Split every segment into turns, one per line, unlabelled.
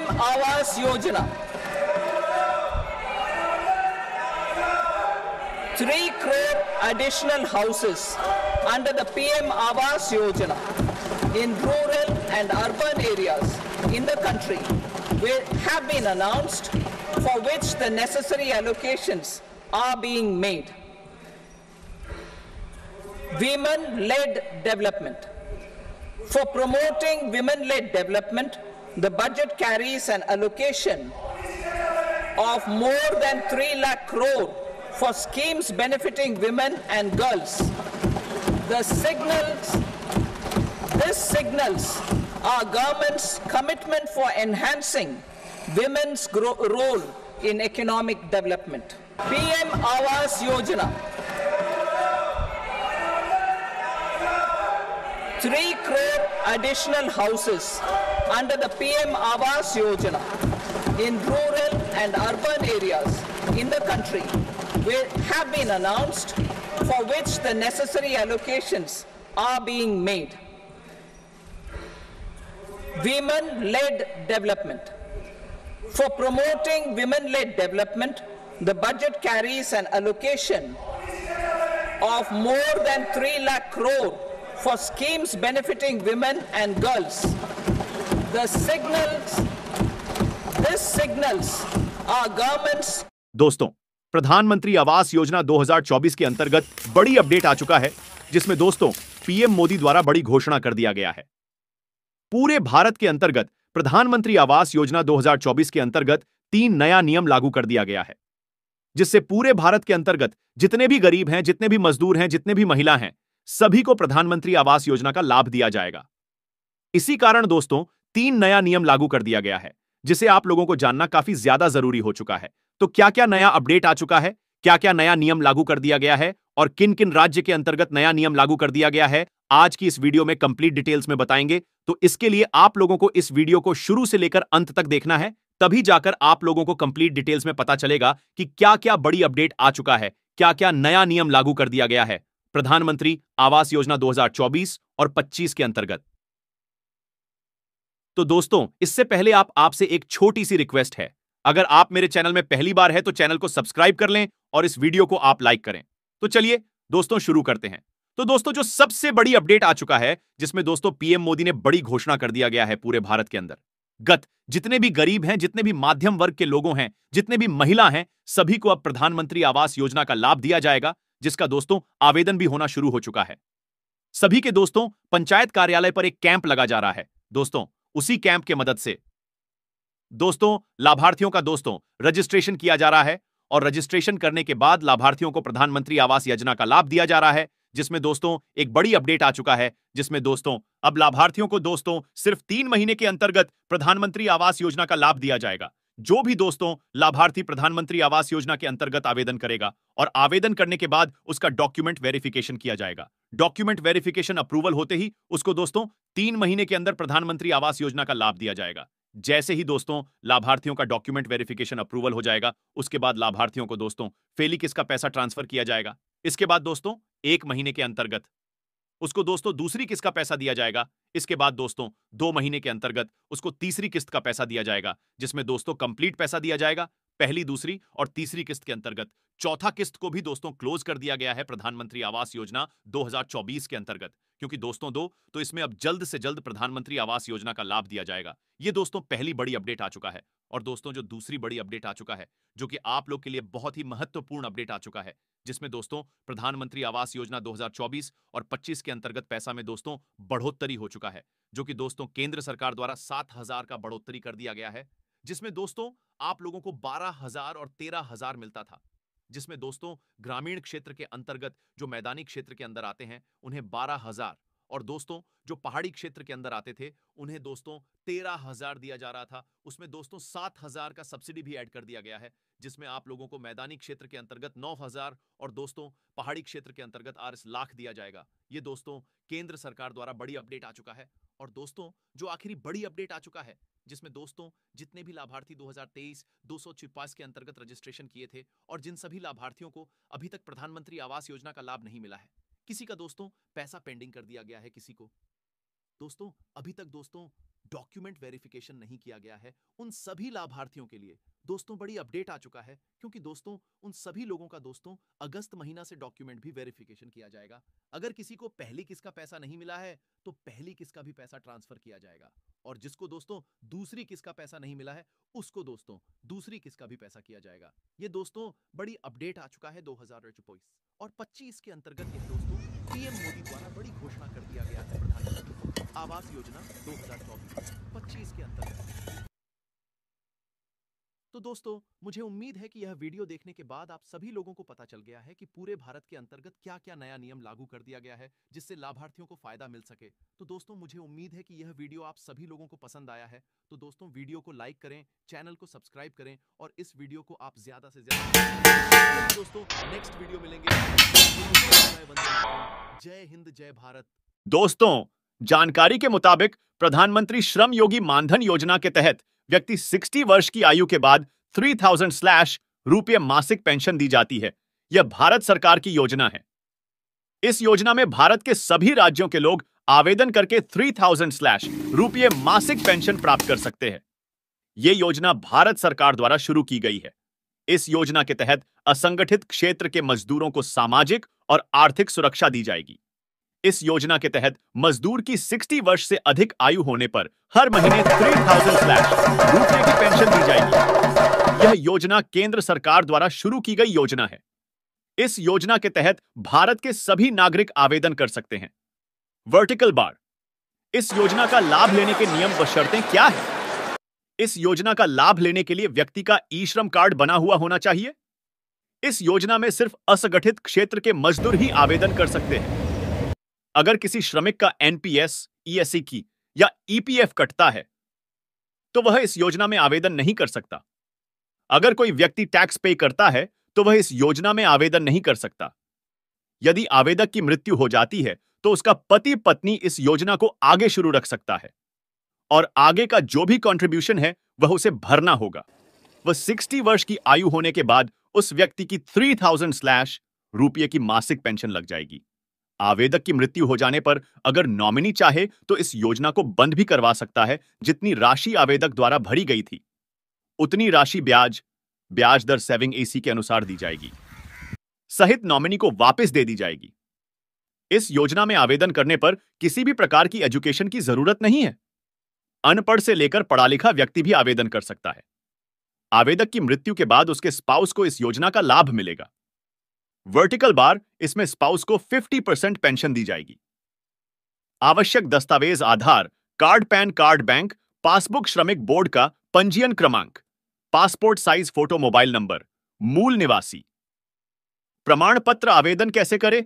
PM Awas Yojana. Three crore additional houses under the PM Awas Yojana in rural and urban areas in the country will have been announced for which the necessary allocations are being made. Women-led development. For promoting women-led development, the budget carries an allocation of more than 3 lakh crore for schemes benefiting women and girls. The signals, this signals our government's commitment for enhancing women's role in economic development. PM Awas Yojana. 3 crore additional houses under the PM Awas Yojana in rural and urban areas in the country will have been announced for which the necessary allocations are being made. Women-led development. For promoting women-led development, the budget carries an allocation of more than 3 lakh crore for schemes benefiting women and girls
दोस्तों प्रधानमंत्री आवास योजना 2024 के अंतर्गत बड़ी update आ चुका है जिसमें दोस्तों पीएम मोदी द्वारा बड़ी घोषणा कर दिया गया है पूरे भारत के अंतर्गत प्रधानमंत्री आवास योजना 2024 के अंतर्गत तीन नया नियम लागू कर दिया गया है जिससे पूरे भारत के अंतर्गत जितने भी गरीब हैं जितने भी मजदूर हैं जितने भी महिला हैं सभी को प्रधानमंत्री आवास योजना का लाभ दिया जाएगा इसी कारण दोस्तों तीन नया नियम लागू कर दिया गया है जिसे आप लोगों को जानना काफी ज्यादा जरूरी हो चुका है तो क्या क्या नया अपडेट आ चुका है क्या क्या नया नियम लागू कर दिया गया है और किन किन राज्य के अंतर्गत नया नियम लागू कर दिया गया है आज की इस वीडियो में कंप्लीट डिटेल्स में बताएंगे तो इसके लिए आप लोगों को इस वीडियो को शुरू से लेकर अंत तक देखना है तभी जाकर आप लोगों को कंप्लीट डिटेल्स में पता चलेगा कि क्या क्या बड़ी अपडेट आ चुका है क्या क्या नया नियम लागू कर दिया गया है प्रधानमंत्री आवास योजना 2024 और 25 के अंतर्गत तो दोस्तों इससे पहले आप आपसे एक छोटी सी रिक्वेस्ट है अगर आप मेरे चैनल में पहली बार है तो चैनल को सब्सक्राइब कर लें और इस वीडियो को आप लाइक करें तो चलिए दोस्तों शुरू करते हैं तो दोस्तों जो सबसे बड़ी अपडेट आ चुका है जिसमें दोस्तों पीएम मोदी ने बड़ी घोषणा कर दिया गया है पूरे भारत के अंदर गत जितने भी गरीब हैं जितने भी माध्यम वर्ग के लोगों हैं जितने भी महिला हैं सभी को अब प्रधानमंत्री आवास योजना का लाभ दिया जाएगा जिसका दोस्तों आवेदन भी होना शुरू हो चुका है सभी के दोस्तों पंचायत कार्यालय पर एक कैंप लगा जा रहा है दोस्तों उसी कैंप के मदद से दोस्तों लाभार्थियों का दोस्तों रजिस्ट्रेशन किया जा रहा है और रजिस्ट्रेशन करने के बाद लाभार्थियों को प्रधानमंत्री आवास योजना का लाभ दिया जा रहा है जिसमें दोस्तों एक बड़ी अपडेट आ चुका है जिसमें दोस्तों अब लाभार्थियों को दोस्तों सिर्फ तीन महीने के अंतर्गत प्रधानमंत्री आवास योजना का लाभ दिया जाएगा जो भी दोस्तों लाभार्थी प्रधानमंत्री आवास योजना के अंतर्गत आवेदन करेगा और आवेदन करने के बाद उसका डॉक्यूमेंट वेरिफिकेशन किया जाएगा डॉक्यूमेंट वेरिफिकेशन अप्रूवल होते ही उसको दोस्तों तीन महीने के अंदर प्रधानमंत्री आवास योजना का लाभ दिया जाएगा जैसे ही दोस्तों लाभार्थियों का डॉक्यूमेंट वेरिफिकेशन अप्रूवल हो जाएगा उसके बाद लाभार्थियों को दोस्तों फेली किसका पैसा ट्रांसफर किया जाएगा इसके बाद दोस्तों एक महीने के अंतर्गत उसको दोस्तों दूसरी किस्त का पैसा दिया जाएगा इसके बाद दोस्तों दो महीने के अंतर्गत उसको तीसरी किस्त का पैसा दिया जाएगा जिसमें दोस्तों कंप्लीट पैसा दिया जाएगा पहली दूसरी और तीसरी किस्त के अंतर्गत चौथा किस्त को भी दोस्तों क्लोज कर दिया गया है प्रधानमंत्री आवास योजना 2024 के अंतर्गत क्योंकि दोस्तों दो तो इसमें अब जल्द से जल्द प्रधानमंत्री आवास योजना का लाभ दिया जाएगा ये दोस्तों पहली बड़ी अपडेट आ चुका है और दोस्तों जो दूसरी बड़ी अपडेट आ चुका है जो कि आप लोग के लिए बहुत ही महत्वपूर्ण अपडेट आ चुका है जिसमें दोस्तों प्रधानमंत्री आवास योजना 2024 और 25 के अंतर्गत पैसा में दोस्तों बढ़ोतरी हो चुका है जो कि दोस्तों केंद्र सरकार द्वारा सात का बढ़ोतरी कर दिया गया है जिसमें दोस्तों आप लोगों को बारह हजार और तेरह हजार मिलता था जिसमें दोस्तों ग्रामीण क्षेत्र के अंतर्गत जो मैदानी क्षेत्र के अंदर आते हैं उन्हें बारह हजार और दोस्तों जो पहाड़ी क्षेत्र के अंदर आते थे उन्हें दोस्तों तेरह हजार दिया जा रहा था उसमें दोस्तों सात हजार का सब्सिडी भी ऐड कर दिया गया है जिसमें आप लोगों को मैदानी क्षेत्र के अंतर्गत नौ हजार और दोस्तों पहाड़ी क्षेत्र के अंतर्गत आर लाख दिया जाएगा ये दोस्तों केंद्र सरकार द्वारा बड़ी अपडेट आ चुका है और दोस्तों जो आखिरी बड़ी अपडेट आ चुका है जिसमें दोस्तों जितने भी लाभार्थी 2023 दो के अंतर्गत रजिस्ट्रेशन किए थे और जिन सभी लाभार्थियों को अभी तक प्रधानमंत्री आवास योजना का लाभ नहीं मिला है किसी का दोस्तों पैसा पेंडिंग कर दिया गया है किसी को दोस्तों अभी तक दोस्तों डॉक्यूमेंट वेरिफिकेशन नहीं किया गया है उन सभी लाभार्थियों के लिए दोस्तों बड़ी अपडेट आ चुका है क्योंकि दोस्तों उन सभी लोगों का दोस्तों अगस्त महीना से डॉक्यूमेंट भी वेरिफिकेशन किया जाएगा अगर किसी को पहली किसका पैसा नहीं मिला है तो पहली किसका भी पैसा ट्रांसफर किया जाएगा और जिसको दोस्तों दूसरी किसका पैसा नहीं मिला है उसको दोस्तों दूसरी किसका भी पैसा किया जाएगा ये दोस्तों बड़ी अपडेट आ चुका है दो और पच्चीस के अंतर्गत ये दोस्तों पीएम मोदी द्वारा बड़ी घोषणा कर दिया गया है प्रधानमंत्री आवास योजना 2024-25 के अंतर्गत तो दोस्तों मुझे उम्मीद है कि यह वीडियो देखने के बाद आप सभी लोगों को पता चल गया है कि पूरे भारत के अंतर्गत क्या क्या नया नियम लागू कर दिया गया है जिससे लाभार्थियों को फायदा मिल सके तो दोस्तों मुझे उम्मीद है कि यह वीडियो आप सभी लोगों को पसंद आया है तो दोस्तों वीडियो को लाइक करें चैनल को सब्सक्राइब करें और इस वीडियो को आप ज्यादा से ज्यादा दोस्तों नेक्स्ट वीडियो मिलेंगे जय हिंद जय भारत दोस्तों जानकारी के मुताबिक प्रधानमंत्री श्रम योगी मानधन योजना के तहत व्यक्ति 60 वर्ष की आयु के बाद 3000 स्लैश रुपये मासिक पेंशन दी जाती है यह भारत सरकार की योजना है इस योजना में भारत के सभी राज्यों के लोग आवेदन करके 3000 स्लैश रुपये मासिक पेंशन प्राप्त कर सकते हैं यह योजना भारत सरकार द्वारा शुरू की गई है इस योजना के तहत असंगठित क्षेत्र के मजदूरों को सामाजिक और आर्थिक सुरक्षा दी जाएगी इस योजना के तहत मजदूर की 60 वर्ष से अधिक आयु होने पर हर महीने 3000 स्लैश रुपए की पेंशन दी जाएगी यह योजना केंद्र सरकार द्वारा शुरू की गई योजना है इस योजना के तहत भारत के सभी नागरिक आवेदन कर सकते हैं वर्टिकल बार इस योजना का लाभ लेने के नियम व शर्तें क्या है इस योजना का लाभ लेने के लिए व्यक्ति का ई श्रम कार्ड बना हुआ होना चाहिए इस योजना में सिर्फ असंगठित क्षेत्र के मजदूर ही आवेदन कर सकते हैं अगर किसी श्रमिक का एनपीएस ईएसई e e की या ईपीएफ e कटता है तो वह इस योजना में आवेदन नहीं कर सकता अगर कोई व्यक्ति टैक्स पे करता है तो वह इस योजना में आवेदन नहीं कर सकता यदि आवेदक की मृत्यु हो जाती है तो उसका पति पत्नी इस योजना को आगे शुरू रख सकता है और आगे का जो भी कंट्रीब्यूशन है वह उसे भरना होगा वह 60 वर्ष की आयु होने के बाद उस व्यक्ति की 3000 स्लैश रुपये की मासिक पेंशन लग जाएगी आवेदक की मृत्यु हो जाने पर अगर नॉमिनी चाहे तो इस योजना को बंद भी करवा सकता है जितनी राशि आवेदक द्वारा भरी गई थी उतनी राशि ब्याज ब्याज दर सेविंग एसी के अनुसार दी जाएगी सहित नॉमिनी को वापस दे दी जाएगी इस योजना में आवेदन करने पर किसी भी प्रकार की एजुकेशन की जरूरत नहीं है अनपढ़ से लेकर पढ़ा लिखा व्यक्ति भी आवेदन कर सकता है आवेदक की मृत्यु के बाद उसके स्पाउस को इस योजना का लाभ मिलेगा वर्टिकल बार इसमें स्पाउस को 50 परसेंट पेंशन दी जाएगी आवश्यक दस्तावेज Aadhaar card PAN card bank passbook श्रमिक बोर्ड का पंजीयन क्रमांक passport size photo mobile number मूल निवासी प्रमाण पत्र आवेदन कैसे करें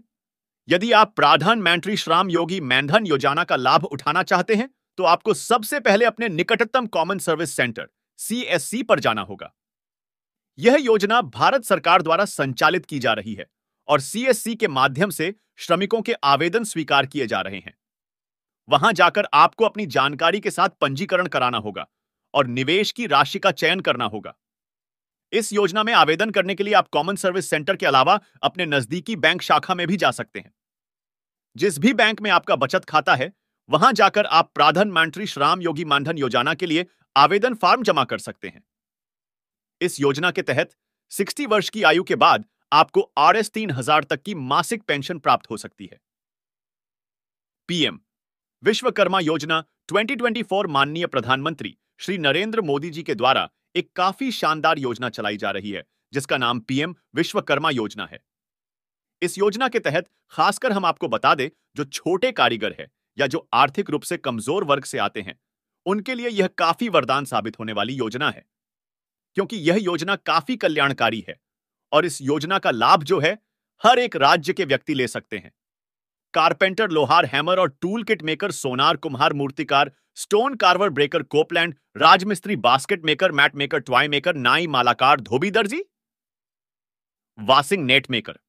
यदि आप प्राधान मैंट्री श्राम योगी मैंधन योजना का लाभ उठाना चाहते हैं तो आपको सबसे पहले अपने निकटतम कॉमन सर्विस सेंटर सी पर जाना होगा यह योजना भारत सरकार द्वारा संचालित की जा रही है और सीएससी के माध्यम से श्रमिकों के आवेदन स्वीकार किए जा रहे हैं वहां जाकर आपको अपनी जानकारी के साथ पंजीकरण कराना होगा और निवेश की राशि का चयन करना होगा इस योजना में आवेदन करने के लिए आप कॉमन सर्विस सेंटर के अलावा अपने नजदीकी बैंक शाखा में भी जा सकते हैं जिस भी बैंक में आपका बचत खाता है वहां जाकर आप प्राधान मंत्री श्राम योगी मानधन योजना के लिए आवेदन फॉर्म जमा कर सकते हैं इस योजना के तहत 60 वर्ष की आयु के बाद आपको आर एस तीन हजार तक की मासिक पेंशन प्राप्त हो सकती है पीएम विश्वकर्मा योजना 2024 माननीय प्रधानमंत्री श्री नरेंद्र मोदी जी के द्वारा एक काफी शानदार योजना चलाई जा रही है जिसका नाम पीएम विश्वकर्मा योजना है इस योजना के तहत खासकर हम आपको बता दें जो छोटे कारीगर है या जो आर्थिक रूप से कमजोर वर्ग से आते हैं उनके लिए यह काफी वरदान साबित होने वाली योजना है क्योंकि यह योजना काफी कल्याणकारी है और इस योजना का लाभ जो है हर एक राज्य के व्यक्ति ले सकते हैं कारपेंटर लोहार हैमर और टूल किट मेकर सोनार कुम्हार मूर्तिकार स्टोन कार्वर ब्रेकर कोपलैंड राजमिस्त्री basket maker mat maker toy maker नाई मालाकार धोबी दर्जी वासिंग नेट मेकर